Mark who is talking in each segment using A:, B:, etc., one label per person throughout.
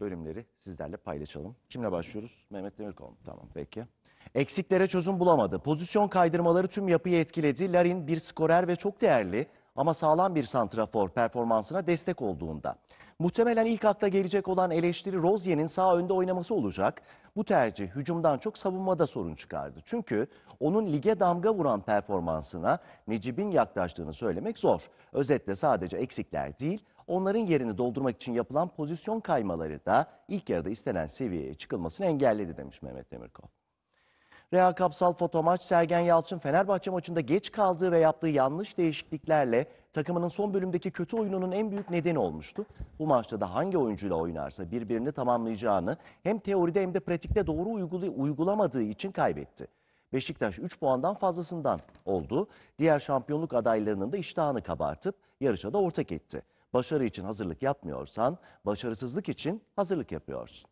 A: bölümleri sizlerle paylaşalım. Kimle başlıyoruz? Mehmet Demirkol. Tamam peki. Eksiklere çözüm bulamadı. Pozisyon kaydırmaları tüm yapıyı etkiledi. Larin bir skorer ve çok değerli ama sağlam bir santrafor performansına destek olduğunda. Muhtemelen ilk akla gelecek olan eleştiri Rozier'in sağ önde oynaması olacak. Bu tercih hücumdan çok savunmada sorun çıkardı. Çünkü onun lige damga vuran performansına Necip'in yaklaştığını söylemek zor. Özetle sadece eksikler değil, Onların yerini doldurmak için yapılan pozisyon kaymaları da ilk yarıda istenen seviyeye çıkılmasını engelledi demiş Mehmet Demirkol. Reha Kapsal foto maç Sergen Yalçın Fenerbahçe maçında geç kaldığı ve yaptığı yanlış değişikliklerle takımının son bölümdeki kötü oyununun en büyük nedeni olmuştu. Bu maçta da hangi oyuncuyla oynarsa birbirini tamamlayacağını hem teoride hem de pratikte doğru uygulamadığı için kaybetti. Beşiktaş 3 puandan fazlasından oldu. Diğer şampiyonluk adaylarının da iştahını kabartıp yarışa da ortak etti. Başarı için hazırlık yapmıyorsan başarısızlık için hazırlık yapıyorsun.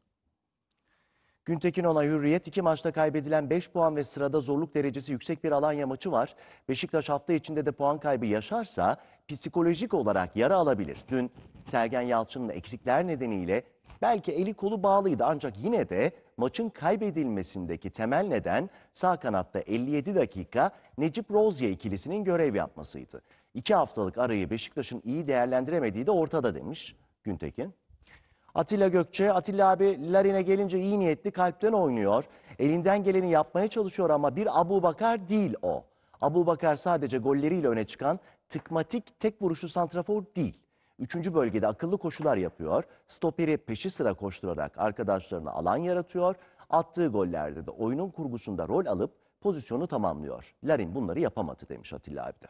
A: Güntekin ona Hürriyet iki maçta kaybedilen 5 puan ve sırada zorluk derecesi yüksek bir Alanya maçı var. Beşiktaş hafta içinde de puan kaybı yaşarsa psikolojik olarak yara alabilir. Dün Sergen Yalçın'ın eksikler nedeniyle belki eli kolu bağlıydı ancak yine de maçın kaybedilmesindeki temel neden sağ kanatta 57 dakika Necip Rozya ikilisinin görev yapmasıydı. İki haftalık arayı Beşiktaş'ın iyi değerlendiremediği de ortada demiş Güntekin. Atilla Gökçe, Atilla abi Larin'e gelince iyi niyetli kalpten oynuyor. Elinden geleni yapmaya çalışıyor ama bir Abu Bakar değil o. Abu Bakar sadece golleriyle öne çıkan tıkmatik tek vuruşlu santrafor değil. Üçüncü bölgede akıllı koşular yapıyor. Stoperi peşi sıra koşturarak arkadaşlarına alan yaratıyor. Attığı gollerde de oyunun kurgusunda rol alıp pozisyonu tamamlıyor. Larin bunları yapamadı demiş Atilla abi de.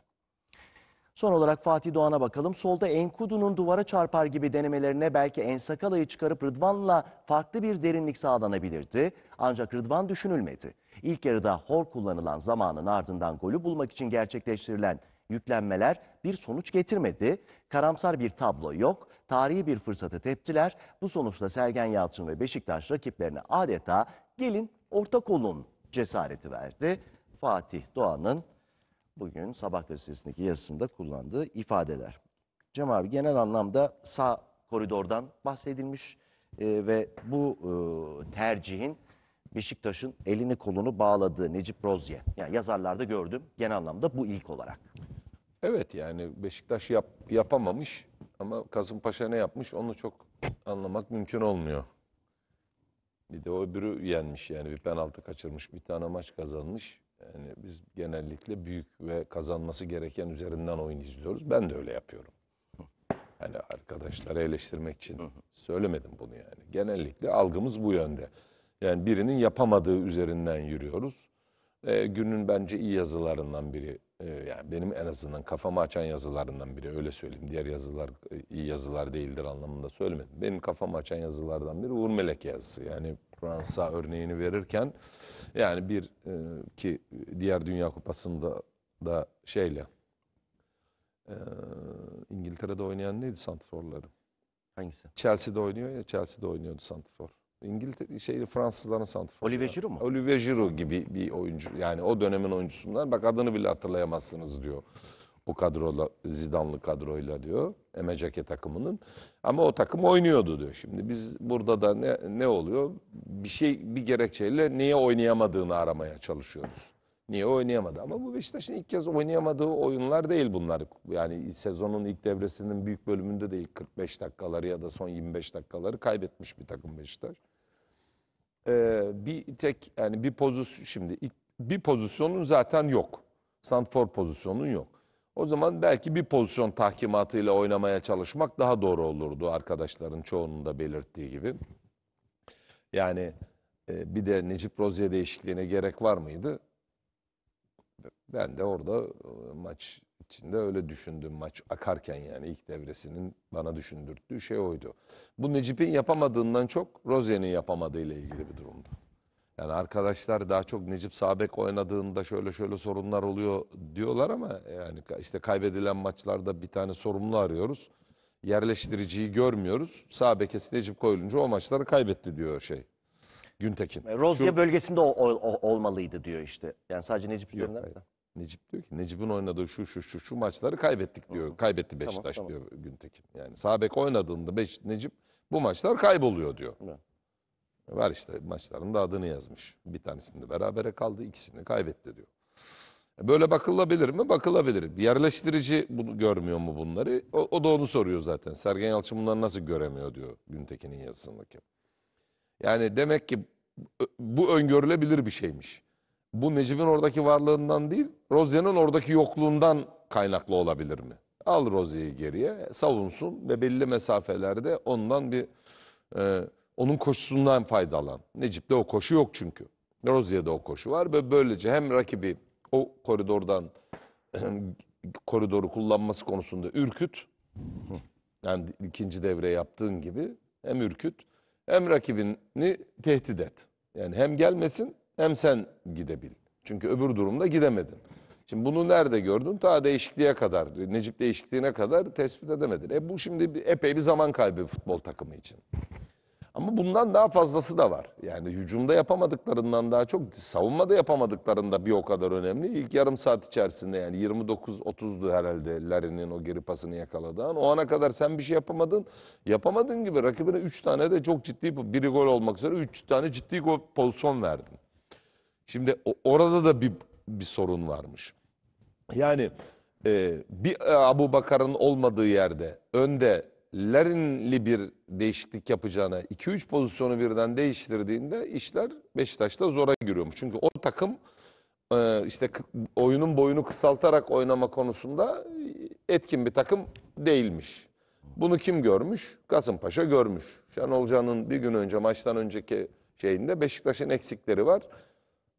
A: Son olarak Fatih Doğan'a bakalım. Solda Enkudu'nun duvara çarpar gibi denemelerine belki Ensakala'yı çıkarıp Rıdvan'la farklı bir derinlik sağlanabilirdi. Ancak Rıdvan düşünülmedi. İlk yarıda hor kullanılan zamanın ardından golü bulmak için gerçekleştirilen yüklenmeler bir sonuç getirmedi. Karamsar bir tablo yok. Tarihi bir fırsatı teptiler. Bu sonuçla Sergen Yalçın ve Beşiktaş rakiplerine adeta gelin ortak olun cesareti verdi. Fatih Doğan'ın bugün sabah gazetesindeki yazısında kullandığı ifadeler. Cem abi genel anlamda sağ koridordan bahsedilmiş e, ve bu e, tercihin Beşiktaş'ın elini kolunu bağladığı
B: Necip Rozye. Yani yazarlarda gördüm genel anlamda bu ilk olarak. Evet yani Beşiktaş yap, yapamamış ama Kasımpaşa ne yapmış onu çok anlamak mümkün olmuyor. Bir de o öbürü yenmiş yani bir penaltı kaçırmış bir tane maç kazanmış. Yani biz genellikle büyük ve kazanması gereken üzerinden oyun izliyoruz. Ben de öyle yapıyorum. Hani arkadaşları eleştirmek için söylemedim bunu yani. Genellikle algımız bu yönde. Yani birinin yapamadığı üzerinden yürüyoruz. Ee, günün bence iyi yazılarından biri, e, yani benim en azından kafamı açan yazılarından biri öyle söyleyeyim. Diğer yazılar e, iyi yazılar değildir anlamında söylemedim. Benim kafamı açan yazılardan biri Uğur Melek yazısı. Yani Fransa örneğini verirken yani bir e, ki diğer Dünya Kupası'nda da şeyle e, İngiltere'de oynayan neydi santrforları? Hangisi? Chelsea'de oynuyor ya Chelsea'de oynuyordu santrfor. İngiltere şey Fransızların santrforu. Olivier Giroud mu? Olivier Giroud gibi bir oyuncu. Yani o dönemin oyuncusundan bak adını bile hatırlayamazsınız diyor bu kadrola Zidanlı kadroyla diyor MCK takımının. Ama o takım oynuyordu diyor. Şimdi biz burada da ne, ne oluyor? Bir şey bir gerekçeyle niye oynayamadığını aramaya çalışıyoruz. Niye oynayamadı? Ama bu Beşiktaş'ın ilk kez oynayamadığı oyunlar değil bunlar. Yani sezonun ilk devresinin büyük bölümünde değil 45 dakikaları ya da son 25 dakikaları kaybetmiş bir takım Beşiktaş. Ee, bir tek yani bir pozisyon şimdi bir pozisyonun zaten yok. Santfor pozisyonun yok. O zaman belki bir pozisyon tahkimatıyla oynamaya çalışmak daha doğru olurdu arkadaşların çoğunun da belirttiği gibi. Yani e, bir de Necip Rozier değişikliğine gerek var mıydı? Ben de orada e, maç içinde öyle düşündüm maç akarken yani ilk devresinin bana düşündürttüğü şey oydu. Bu Necip'in yapamadığından çok Rozya'nın yapamadığıyla ilgili bir durumdu. Yani arkadaşlar daha çok Necip Sabek oynadığında şöyle şöyle sorunlar oluyor diyorlar ama yani işte kaybedilen maçlarda bir tane sorumlu arıyoruz. Yerleştiriciyi görmüyoruz. Sabekesi Necip koyulunca o maçları kaybetti diyor şey. Güntekin. E, Rozya Şu...
A: bölgesinde o, o, o, olmalıydı diyor
B: işte. Yani sadece Necip Yok, hayır. Necip diyor ki Necip'in oynadığı şu şu şu şu maçları kaybettik diyor. Hı Kaybetti Beşiktaş tamam, diyor tamam. Güntekin. Yani Sabek oynadığında Beş, Necip bu maçlar kayboluyor diyor. Hı. Var işte da adını yazmış. Bir tanesinde berabere kaldı, ikisini kaybetti diyor. E, böyle bakılabilir mi? Bakılabilir. Yerleştirici bunu görmüyor mu bunları? O, o da onu soruyor zaten. Sergen Yalçın bunları nasıl göremiyor diyor Güntekin'in yazısındaki. Yani demek ki bu öngörülebilir bir şeymiş. Bu Necip'in oradaki varlığından değil, Rozya'nın oradaki yokluğundan kaynaklı olabilir mi? Al Rozya'yı geriye, savunsun ve belli mesafelerde ondan bir... E, onun koşusundan faydalan. Necip'te o koşu yok çünkü. Rozier'de o koşu var ve böylece hem rakibi o koridordan koridoru kullanması konusunda ürküt. Yani ikinci devre yaptığın gibi hem ürküt hem rakibini tehdit et. Yani hem gelmesin hem sen gidebil. Çünkü öbür durumda gidemedin. Şimdi bunu nerede gördün? Ta değişikliğe kadar, Necip değişikliğine kadar tespit edemedin. E bu şimdi epey bir zaman kaybı futbol takımı için. Ama bundan daha fazlası da var. Yani hücumda yapamadıklarından daha çok savunmada yapamadıklarında bir o kadar önemli. İlk yarım saat içerisinde yani 29-30'du herhalde Larin'in o geri pasını yakaladığı an. O ana kadar sen bir şey yapamadın. Yapamadığın gibi rakibine 3 tane de çok ciddi bir gol olmak üzere 3 tane ciddi gol pozisyon verdin. Şimdi orada da bir, bir sorun varmış. Yani e, bir Abu Bakar'ın olmadığı yerde önde Lerinli bir değişiklik yapacağına 2-3 pozisyonu birden değiştirdiğinde işler Beşiktaş'ta zora giriyormuş. Çünkü o takım e, işte oyunun boyunu kısaltarak oynama konusunda etkin bir takım değilmiş. Bunu kim görmüş? Kasımpaşa görmüş. Şenol Can'ın bir gün önce maçtan önceki şeyinde Beşiktaş'ın eksikleri var.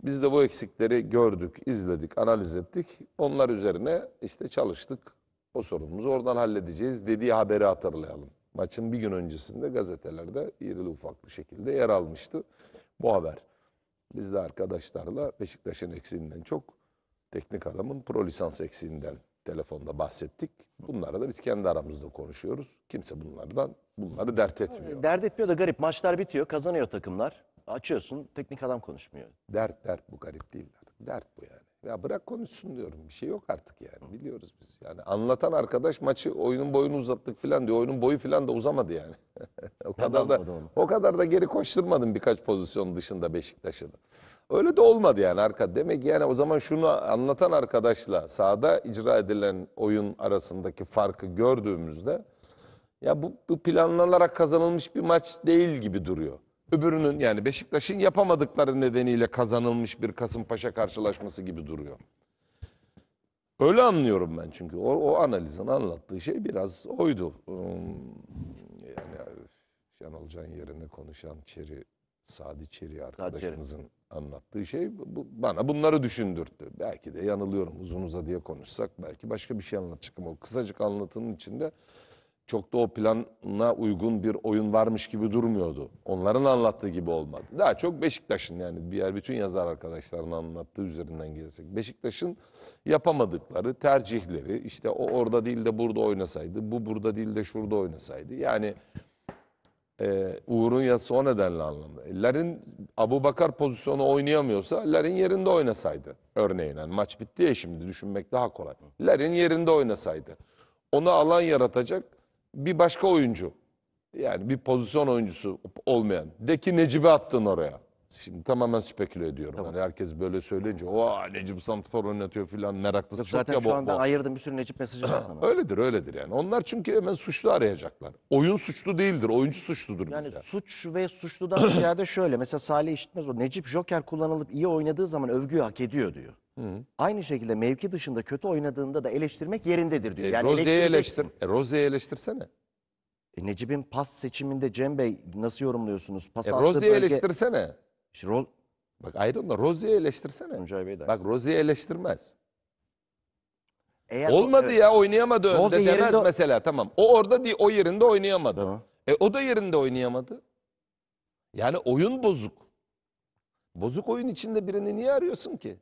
B: Biz de bu eksikleri gördük, izledik, analiz ettik. Onlar üzerine işte çalıştık, o sorunumuzu oradan halledeceğiz dediği haberi hatırlayalım. Maçın bir gün öncesinde gazetelerde irili ufaklı şekilde yer almıştı bu haber. Biz de arkadaşlarla Beşiktaş'ın eksiğinden çok teknik adamın pro lisans eksiğinden telefonda bahsettik. Bunları da biz kendi aramızda konuşuyoruz. Kimse bunlardan bunları dert etmiyor.
A: Dert etmiyor da garip.
B: Maçlar bitiyor, kazanıyor takımlar. Açıyorsun, teknik adam konuşmuyor. Dert dert bu garip değil artık. Dert bu yani. Ya bırak konuşsun diyorum. Bir şey yok artık yani. Biliyoruz biz. Yani anlatan arkadaş maçı oyunun boyunu uzattık falan diyor. Oyunun boyu falan da uzamadı yani. o kadar da o kadar da geri koşturmadım birkaç pozisyon dışında Beşiktaş'ın. Öyle de olmadı yani arka. Demek yani o zaman şunu anlatan arkadaşla sahada icra edilen oyun arasındaki farkı gördüğümüzde ya bu, bu planlanarak kazanılmış bir maç değil gibi duruyor. Öbürünün yani Beşiktaş'ın yapamadıkları nedeniyle kazanılmış bir Kasımpaşa karşılaşması gibi duruyor. Öyle anlıyorum ben çünkü. O, o analizin anlattığı şey biraz oydu. Hmm, yani Şenol Can yerine konuşan Çeri, Sadi Çeri arkadaşımızın anlattığı şey bu, bana bunları düşündürttü. Belki de yanılıyorum uzun uza diye konuşsak belki başka bir şey anlatacak ama o kısacık anlatının içinde çok da o plana uygun bir oyun varmış gibi durmuyordu. Onların anlattığı gibi olmadı. Daha çok Beşiktaş'ın yani diğer bütün yazar arkadaşların anlattığı üzerinden gidersek. Beşiktaş'ın yapamadıkları tercihleri işte o orada değil de burada oynasaydı, bu burada değil de şurada oynasaydı. Yani e, Uğur'un yazısı o nedenle anlamlı. Lerin Abu Bakar pozisyonu oynayamıyorsa Lerin yerinde oynasaydı. Örneğin yani maç bitti ya şimdi düşünmek daha kolay. Lerin yerinde oynasaydı. Ona alan yaratacak bir başka oyuncu. Yani bir pozisyon oyuncusu olmayan. De ki Necip'i attın oraya. Şimdi tamamen speküle ediyorum. Tamam. Hani herkes böyle söyleyince o Necip Santifor oynatıyor filan meraklısı Yok, çok zaten ya şu anda ayırdım bir
A: sürü Necip mesajı var sana.
B: öyledir öyledir yani. Onlar çünkü hemen suçlu arayacaklar. Oyun suçlu değildir. Oyuncu suçludur
A: yani bizde. Yani suç ve suçludan ziyade şöyle. Mesela Salih işitmez o. Necip Joker kullanılıp iyi oynadığı zaman övgüyü hak ediyor diyor. Aynı şekilde mevki dışında kötü oynadığında da eleştirmek yerindedir diyor. E, yani Rozi'yi eleştir.
B: E, Rozi'yi eleştirsene. E, Necip'in pas
A: seçiminde Cem Bey nasıl yorumluyorsunuz?
B: Pas E, Rozi'yi bölge- eleştirsene. Şi- Ro- Bak ayrılma. Rozi'yi eleştirsene. Tuncay Bey de- Bak Rozi'yi eleştirmez. Eğer- Olmadı Evet. ya oynayamadı önde Rozi demez mesela tamam. O orada değil o yerinde oynayamadı. Tamam. E o da yerinde oynayamadı. Yani oyun bozuk. Bozuk oyun içinde birini niye arıyorsun ki?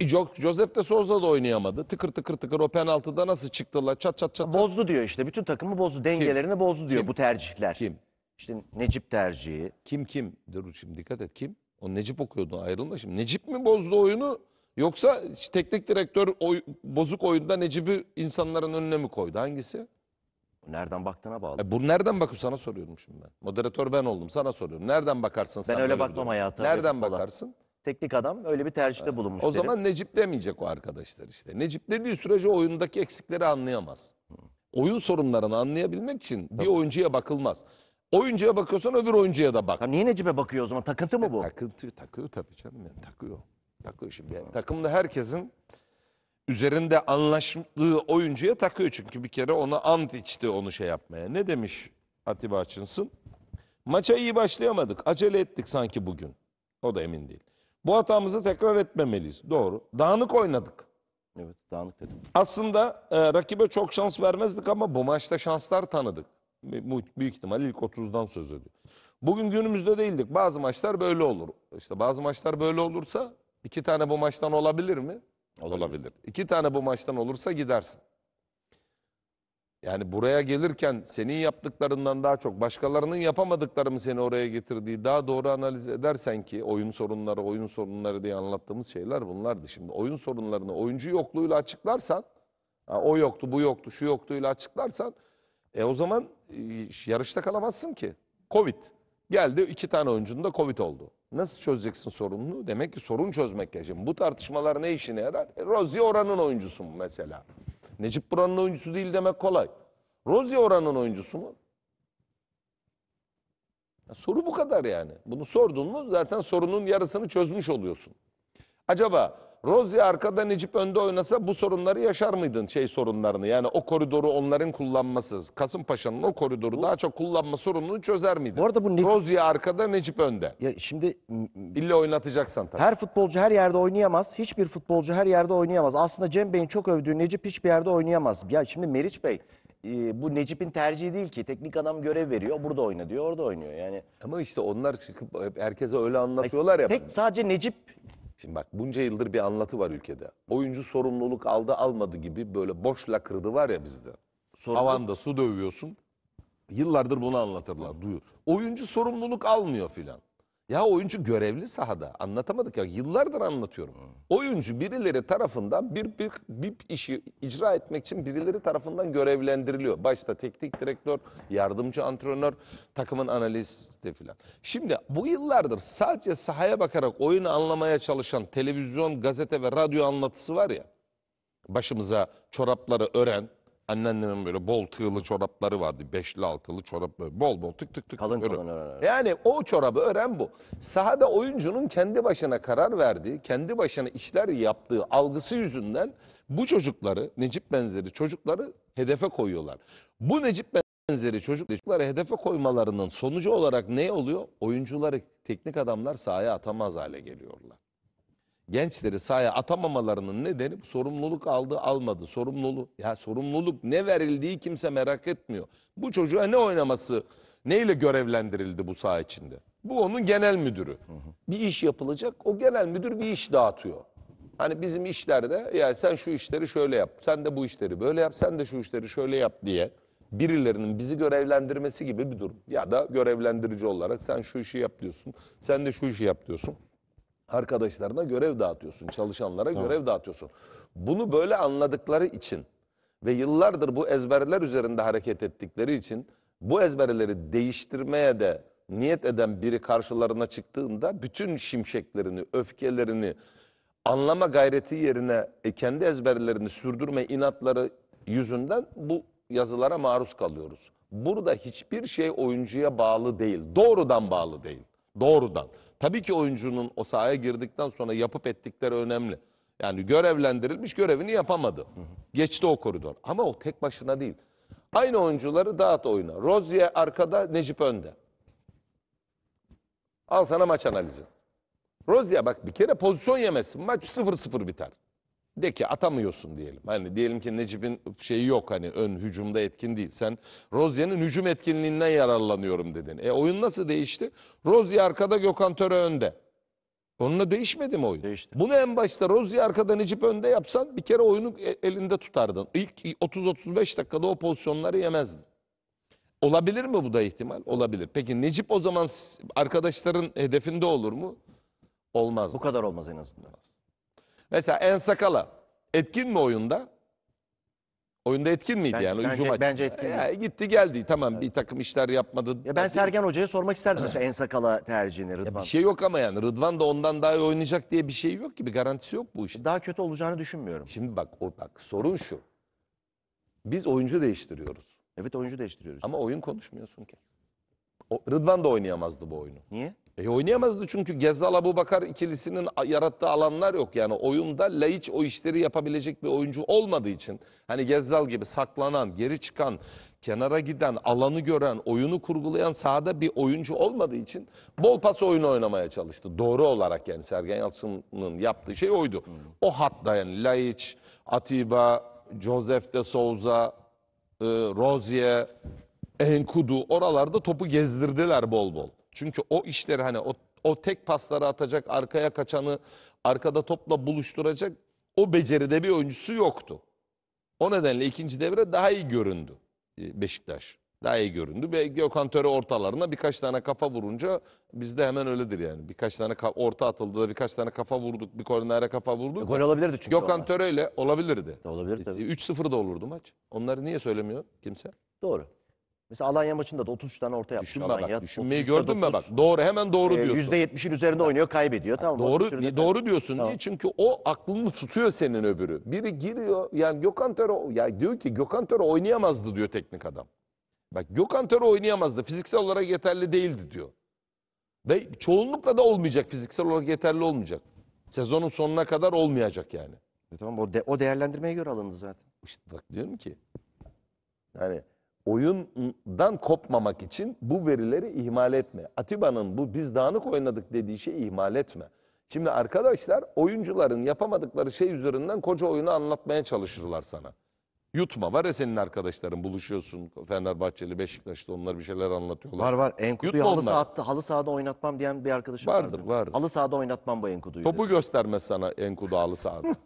B: E, Joseph de Souza da oynayamadı. Tıkır tıkır tıkır o penaltıda nasıl çıktılar çat çat çat. Bozdu diyor işte. Bütün takımı bozdu. Dengelerini kim? bozdu diyor kim? bu tercihler. Kim? İşte Necip tercihi. Kim kim? Dur şimdi dikkat et kim? O Necip okuyordu ayrılma şimdi. Necip mi bozdu oyunu? Yoksa işte teknik direktör oy, bozuk oyunda Necip'i insanların önüne mi koydu? Hangisi? Nereden baktığına bağlı. E bu nereden bakıp sana soruyorum şimdi ben. Moderatör ben oldum sana soruyorum. Nereden bakarsın? Ben öyle bakmam hayata. Nereden bakarsın? Falan teknik adam öyle bir tercihte bulunmuş. O derim. zaman Necip demeyecek o arkadaşlar işte. Necip dediği sürece oyundaki eksikleri anlayamaz. Oyun sorunlarını anlayabilmek için bir oyuncuya bakılmaz. Oyuncuya bakıyorsan öbür oyuncuya da bak. Tamam, niye Necip'e bakıyor o zaman? Takıntı mı bu? Takıntı takıyor tabii canım yani takıyor. Takıyor şimdi. Yani takımda herkesin üzerinde anlaştığı oyuncuya takıyor çünkü bir kere ona ant içti onu şey yapmaya. Ne demiş Atiba Açınsın? Maça iyi başlayamadık. Acele ettik sanki bugün. O da emin değil. Bu hatamızı tekrar etmemeliyiz. Doğru. Dağınık oynadık. Evet dağınık dedim. Aslında e, rakibe çok şans vermezdik ama bu maçta şanslar tanıdık. Büyük ihtimal ilk 30'dan söz ediyor. Bugün günümüzde değildik. Bazı maçlar böyle olur. İşte bazı maçlar böyle olursa iki tane bu maçtan olabilir mi? Olabilir. olabilir. İki tane bu maçtan olursa gidersin. Yani buraya gelirken senin yaptıklarından daha çok başkalarının yapamadıkları mı seni oraya getirdiği daha doğru analiz edersen ki oyun sorunları oyun sorunları diye anlattığımız şeyler bunlardı. Şimdi oyun sorunlarını oyuncu yokluğuyla açıklarsan o yoktu bu yoktu şu yoktuyla açıklarsan e o zaman e, yarışta kalamazsın ki. Covid geldi iki tane oyuncunun da Covid oldu. Nasıl çözeceksin sorununu? Demek ki sorun çözmek lazım. Bu tartışmalar ne işine yarar? E, Rozier oranın oyuncusu mesela. Necip Buran'ın oyuncusu değil demek kolay. Rozi oranın oyuncusu mu? Ya soru bu kadar yani. Bunu sordun mu zaten sorunun yarısını çözmüş oluyorsun. Acaba Rozier arkada Necip önde oynasa bu sorunları yaşar mıydın şey sorunlarını? Yani o koridoru onların kullanması, Kasımpaşa'nın o koridoru daha çok kullanma sorununu çözer miydin? Bu arada bu Necip- arkada Necip önde. Ya şimdi illa oynatacaksan tabii.
A: her futbolcu her yerde oynayamaz. Hiçbir futbolcu her yerde oynayamaz. Aslında Cem Bey'in çok övdüğü Necip hiçbir yerde oynayamaz. Ya şimdi Meriç Bey e, bu Necip'in tercihi değil ki. Teknik adam görev veriyor. Burada oyna diyor, orada oynuyor. Yani Ama işte
B: onlar çıkıp herkese öyle anlatıyorlar ya. tek sadece Necip Şimdi bak bunca yıldır bir anlatı var ülkede. Oyuncu sorumluluk aldı almadı gibi böyle boş lakırdı var ya bizde. Sorumlu... Havanda su dövüyorsun. Yıllardır bunu anlatırlar. Duyur. Oyuncu sorumluluk almıyor filan. Ya oyuncu görevli sahada. Anlatamadık ya. Yıllardır anlatıyorum. Oyuncu birileri tarafından bir, bir, bir işi icra etmek için birileri tarafından görevlendiriliyor. Başta teknik direktör, yardımcı antrenör, takımın analisti falan. Şimdi bu yıllardır sadece sahaya bakarak oyunu anlamaya çalışan televizyon, gazete ve radyo anlatısı var ya. Başımıza çorapları ören, Annenlerin böyle bol tığlı çorapları vardı. Beşli altılı çorap böyle bol bol tık tık tık. Kalın ören. Yani o çorabı öğren bu. Sahada oyuncunun kendi başına karar verdiği, kendi başına işler yaptığı algısı yüzünden bu çocukları, Necip benzeri çocukları hedefe koyuyorlar. Bu Necip benzeri çocukları hedefe koymalarının sonucu olarak ne oluyor? Oyuncuları teknik adamlar sahaya atamaz hale geliyorlar gençleri sahaya atamamalarının nedeni sorumluluk aldı almadı. Sorumluluk ya sorumluluk ne verildiği kimse merak etmiyor. Bu çocuğa ne oynaması neyle görevlendirildi bu saha içinde? Bu onun genel müdürü. Hı hı. Bir iş yapılacak o genel müdür bir iş dağıtıyor. Hani bizim işlerde ya sen şu işleri şöyle yap, sen de bu işleri böyle yap, sen de şu işleri şöyle yap diye birilerinin bizi görevlendirmesi gibi bir durum. Ya da görevlendirici olarak sen şu işi yap diyorsun, sen de şu işi yap diyorsun arkadaşlarına görev dağıtıyorsun, çalışanlara tamam. görev dağıtıyorsun. Bunu böyle anladıkları için ve yıllardır bu ezberler üzerinde hareket ettikleri için bu ezberleri değiştirmeye de niyet eden biri karşılarına çıktığında bütün şimşeklerini, öfkelerini, anlama gayreti yerine e, kendi ezberlerini sürdürme inatları yüzünden bu yazılara maruz kalıyoruz. Burada hiçbir şey oyuncuya bağlı değil. Doğrudan bağlı değil. Doğrudan. Tabii ki oyuncunun o sahaya girdikten sonra yapıp ettikleri önemli. Yani görevlendirilmiş görevini yapamadı. Hı hı. Geçti o koridor. Ama o tek başına değil. Aynı oyuncuları dağıt oyuna. Rozier arkada, Necip önde. Al sana maç analizi. Rozier bak bir kere pozisyon yemesin. Maç 0-0 biter de ki atamıyorsun diyelim. Hani diyelim ki Necip'in şeyi yok hani ön hücumda etkin değil. Sen Rozya'nın hücum etkinliğinden yararlanıyorum dedin. E oyun nasıl değişti? Rozya arkada Gökhan Töre önde. Onunla değişmedi mi oyun? Değişti. Bunu en başta Rozya arkada Necip önde yapsan bir kere oyunu e, elinde tutardın. İlk 30-35 dakikada o pozisyonları yemezdin. Olabilir mi bu da ihtimal? Olabilir. Peki Necip o zaman arkadaşların hedefinde olur mu? Olmaz. Bu kadar olmaz en azından. Olmaz. Mesela En Sakala etkin mi oyunda? Oyunda etkin miydi ben, yani bence, hücum Bence etkin. Ya, gitti geldi tamam evet. bir takım işler yapmadı. Ya ben Sergen
A: Hoca'ya sormak isterdim mesela en sakala
B: tercihini Rıdvan. Ya bir şey yok ama yani Rıdvan da ondan daha iyi oynayacak diye bir şey yok ki bir garantisi yok bu işin. Daha kötü olacağını düşünmüyorum. Şimdi bak o bak sorun şu. Biz oyuncu değiştiriyoruz. Evet oyuncu değiştiriyoruz. Ama oyun konuşmuyorsun ki. O, Rıdvan da oynayamazdı bu oyunu. Niye? E oynayamazdı çünkü Gezzal Abu Bakar ikilisinin yarattığı alanlar yok. Yani oyunda Laiç o işleri yapabilecek bir oyuncu olmadığı için. Hani Gezzal gibi saklanan, geri çıkan, kenara giden, alanı gören, oyunu kurgulayan sahada bir oyuncu olmadığı için bol pas oyunu oynamaya çalıştı. Doğru olarak yani Sergen Yalçın'ın yaptığı şey oydu. Hmm. O hatta yani Laiç, Atiba, Joseph de Souza, e, Rozier, Enkudu oralarda topu gezdirdiler bol bol. Çünkü o işleri hani o, o tek pasları atacak, arkaya kaçanı arkada topla buluşturacak o beceride bir oyuncusu yoktu. O nedenle ikinci devre daha iyi göründü e, Beşiktaş. Daha iyi göründü. Ve Gökhan Töre ortalarına birkaç tane kafa vurunca bizde hemen öyledir yani. Birkaç tane orta atıldı da birkaç tane kafa vurduk. Bir kornere kafa vurduk. E, gol olabilirdi çünkü. Gökhan Töre ile olabilirdi. Olabilir e, tabii. 3-0 da olurdu maç. Onları niye söylemiyor kimse? Doğru.
A: Mesela Alanya maçında da 33 tane orta yapmış. Düşünme Alanya. bak. Düşünmeyi gördün mü bak.
B: Doğru hemen doğru e, diyorsun. %70'in üzerinde oynuyor kaybediyor. Tamam, doğru ni, doğru diyorsun. Tamam. Niye? Çünkü o aklını tutuyor senin öbürü. Biri giriyor yani Gökhan Töre ya diyor ki Gökhan Töre oynayamazdı diyor teknik adam. Bak Gökhan Töre oynayamazdı. Fiziksel olarak yeterli değildi diyor. Ve çoğunlukla da olmayacak. Fiziksel olarak yeterli olmayacak. Sezonun sonuna kadar olmayacak yani. E tamam o, de, o değerlendirmeye göre alındı zaten. İşte bak diyorum ki. Yani oyundan kopmamak için bu verileri ihmal etme. Atiba'nın bu biz dağınık oynadık dediği şeyi ihmal etme. Şimdi arkadaşlar oyuncuların yapamadıkları şey üzerinden koca oyunu anlatmaya çalışırlar sana. Yutma var ya senin arkadaşların buluşuyorsun Fenerbahçeli, Beşiktaşlı onlar bir şeyler anlatıyorlar. Var var. Enkudu'yu halı, onlar. sahada, halı sahada oynatmam diyen bir arkadaşım Vardır, vardı. vardır. Halı sahada oynatmam bu Enkudu'yu. dedi. Topu göstermez sana Enkudu halı sahada.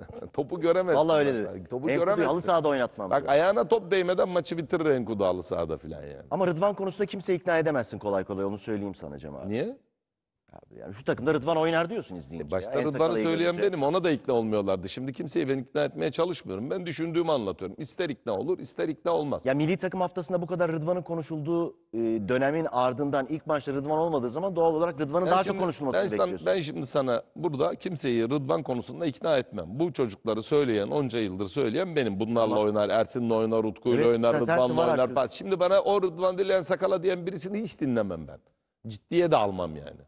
B: Topu göremez. Valla öyle dedi. Topu Enkudu'yu halı sahada oynatmam. Bak diyor. ayağına top değmeden
A: maçı bitirir Enkudu halı sahada filan yani. Ama Rıdvan konusunda kimse ikna edemezsin kolay kolay onu söyleyeyim sana Cemal. Niye? yani şu takımda Rıdvan oynar diyorsun izleyince. E başta Rıdvan'ı söyleyen görecek.
B: benim ona da ikna olmuyorlardı. Şimdi kimseyi ben ikna etmeye çalışmıyorum. Ben düşündüğümü anlatıyorum. İster ikna olur ister ikna olmaz. Ya milli takım haftasında bu kadar Rıdvan'ın konuşulduğu e, dönemin ardından ilk maçta Rıdvan olmadığı
A: zaman doğal olarak Rıdvan'ın daha şimdi, çok konuşulmasını ben bekliyorsun.
B: Sana, ben şimdi sana burada kimseyi Rıdvan konusunda ikna etmem. Bu çocukları söyleyen onca yıldır söyleyen benim. Bunlarla tamam. oynar Ersin'le oynar Utku'yla evet, oynar Rıdvan'la oynar. Artık. Şimdi bana o Rıdvan Dileyen Sakala diyen birisini hiç dinlemem ben. Ciddiye de almam yani.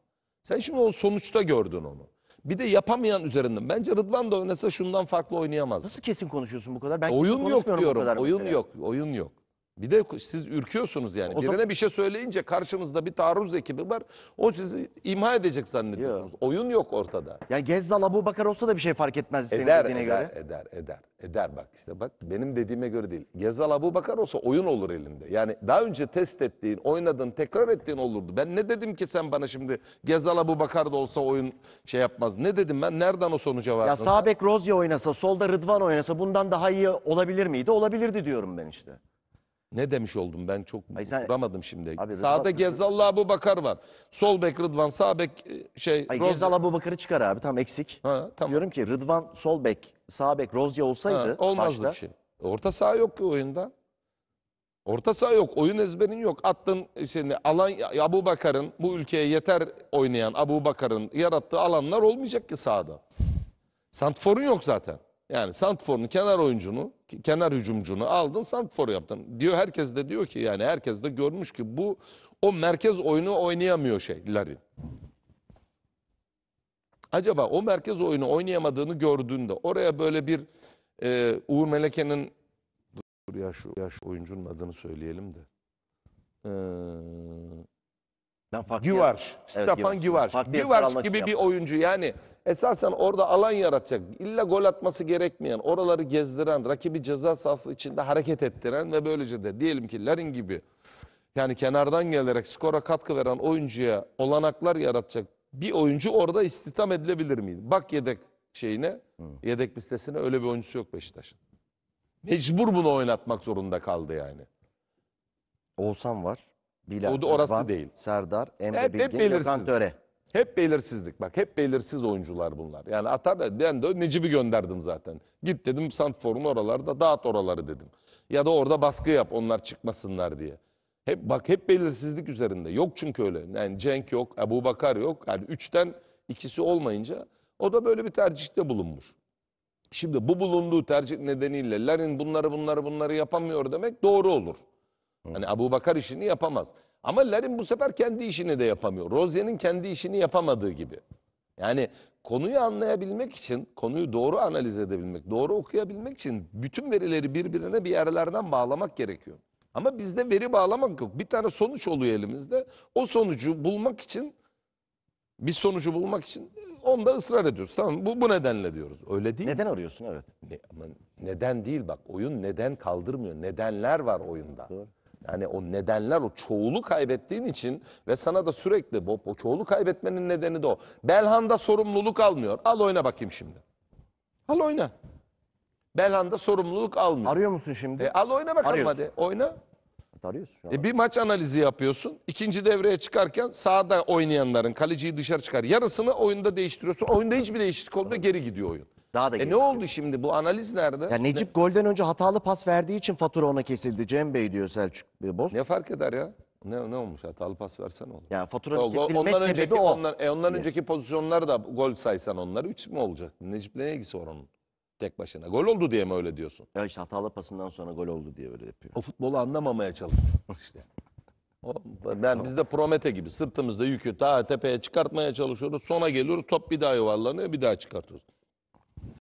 B: Sen şimdi o sonuçta gördün onu. Bir de yapamayan üzerinden. Bence Rıdvan da oynasa şundan farklı oynayamaz. Nasıl kesin konuşuyorsun bu kadar? Ben Oyun yok konuşmuyorum bu diyorum. kadar Oyun mesela. yok. Oyun yok. Bir de siz ürküyorsunuz yani. O Birine zaman... bir şey söyleyince karşınızda bir taarruz ekibi var. O sizi imha edecek zannediyorsunuz. Yok. Oyun yok ortada. Yani Gezzal Abu Bakar olsa da bir şey fark etmez senin eder, eder, göre. Eder, eder, eder. Bak işte bak benim dediğime göre değil. Gezzal Abu Bakar olsa oyun olur elinde. Yani daha önce test ettiğin, oynadığın, tekrar ettiğin olurdu. Ben ne dedim ki sen bana şimdi Gezzal Abu Bakar da olsa oyun şey yapmaz. Ne dedim ben? Nereden o sonuca vardın? Ya Sabek
A: Rozya oynasa, solda Rıdvan oynasa bundan daha iyi olabilir miydi? Olabilirdi diyorum ben işte.
B: Ne demiş oldum ben çok Hayır, duramadım şimdi. Abi, Sağda Rıdvan- Gezzal'la Abu Bakar var. Sol bek Rıdvan, sağ
A: bek e, şey Ay Roz- Bakarı çıkar abi tam eksik. Ha, tamam. Diyorum ki Rıdvan
B: sol bek, sağ bek Rozya olsaydı Ha, olmazdı başta. bir şey. Orta saha yok ki oyunda. Orta saha yok. Oyun ezberin yok. Attın şimdi alan Abu Bakar'ın bu ülkeye yeter oynayan Abu Bakar'ın yarattığı alanlar olmayacak ki sağda. Santfor'un yok zaten. Yani Santfor'un kenar oyuncunu, kenar hücumcunu aldın Santfor yaptın. Diyor herkes de diyor ki yani herkes de görmüş ki bu o merkez oyunu oynayamıyor şeylerin. Acaba o merkez oyunu oynayamadığını gördüğünde oraya böyle bir e, Uğur Meleke'nin dur ya şu, ya şu oyuncunun adını söyleyelim de. Ee, ben Güvarş, Stefan evet, Güvarş. Güvarş gibi bir oyuncu yani esasen orada alan yaratacak, illa gol atması gerekmeyen, oraları gezdiren, rakibi ceza sahası içinde hareket ettiren ve böylece de diyelim ki Larin gibi yani kenardan gelerek skora katkı veren oyuncuya olanaklar yaratacak bir oyuncu orada istihdam edilebilir miydi? Bak yedek şeyine, Hı. yedek listesine öyle bir oyuncusu yok Beşiktaş'ın. Mecbur bunu oynatmak zorunda kaldı yani. Olsan var. Bilal o da orası Ervan, değil. Serdar, Emre hep, Bilgin, hep Gökhan Töre. Hep belirsizlik. Bak hep belirsiz oyuncular bunlar. Yani atar da ben de Necip'i gönderdim zaten. Git dedim Santfor'un oralarda dağıt oraları dedim. Ya da orada baskı yap onlar çıkmasınlar diye. Hep bak hep belirsizlik üzerinde. Yok çünkü öyle. Yani Cenk yok, Ebu Bakar yok. Yani üçten ikisi olmayınca o da böyle bir tercihte bulunmuş. Şimdi bu bulunduğu tercih nedeniyle lerin bunları bunları bunları yapamıyor demek doğru olur. Hani Abu Bakar işini yapamaz. Ama Larin bu sefer kendi işini de yapamıyor. Rozier'in kendi işini yapamadığı gibi. Yani konuyu anlayabilmek için, konuyu doğru analiz edebilmek, doğru okuyabilmek için bütün verileri birbirine bir yerlerden bağlamak gerekiyor. Ama bizde veri bağlamak yok. Bir tane sonuç oluyor elimizde. O sonucu bulmak için, bir sonucu bulmak için onda ısrar ediyoruz. Tamam bu, bu nedenle diyoruz. Öyle değil Neden arıyorsun evet. Ne, ama neden değil bak. Oyun neden kaldırmıyor. Nedenler var oyunda. Doğru. Yani o nedenler o çoğulu kaybettiğin için ve sana da sürekli bu o çoğulu kaybetmenin nedeni de o. Belhanda sorumluluk almıyor. Al oyna bakayım şimdi. Al oyna. Belhanda sorumluluk almıyor. Arıyor musun şimdi? E, al oyna bakalım Arıyorsun. hadi. Oyna. Arıyorsun şu an. E, bir maç analizi yapıyorsun. İkinci devreye çıkarken sahada oynayanların kaleciyi dışarı çıkar. Yarısını oyunda değiştiriyorsun. Oyunda hiçbir değişiklik olmuyor. Geri gidiyor oyun. Daha da E ne oldu şimdi bu analiz nerede? Ya Necip
A: golden önce hatalı pas verdiği için fatura ona kesildi
B: Cem Bey diyor Selçuk Boz. Ne fark eder ya? Ne ne olmuş hatalı pas versen olur. Ya faturanın O gol- sebebi önceki o. ondan, e, ondan önceki pozisyonlar da gol saysan onları 3 mi olacak? Necip ne ilgisi var onun tek başına? Gol oldu diye mi öyle diyorsun? Ya işte hatalı pasından sonra gol oldu diye böyle yapıyor. O futbolu anlamamaya çalışıyor işte. O, ben biz de Promete gibi sırtımızda yükü ta tepeye çıkartmaya çalışıyoruz. Sona geliyoruz top bir daha yuvarlanıyor bir daha çıkartıyoruz.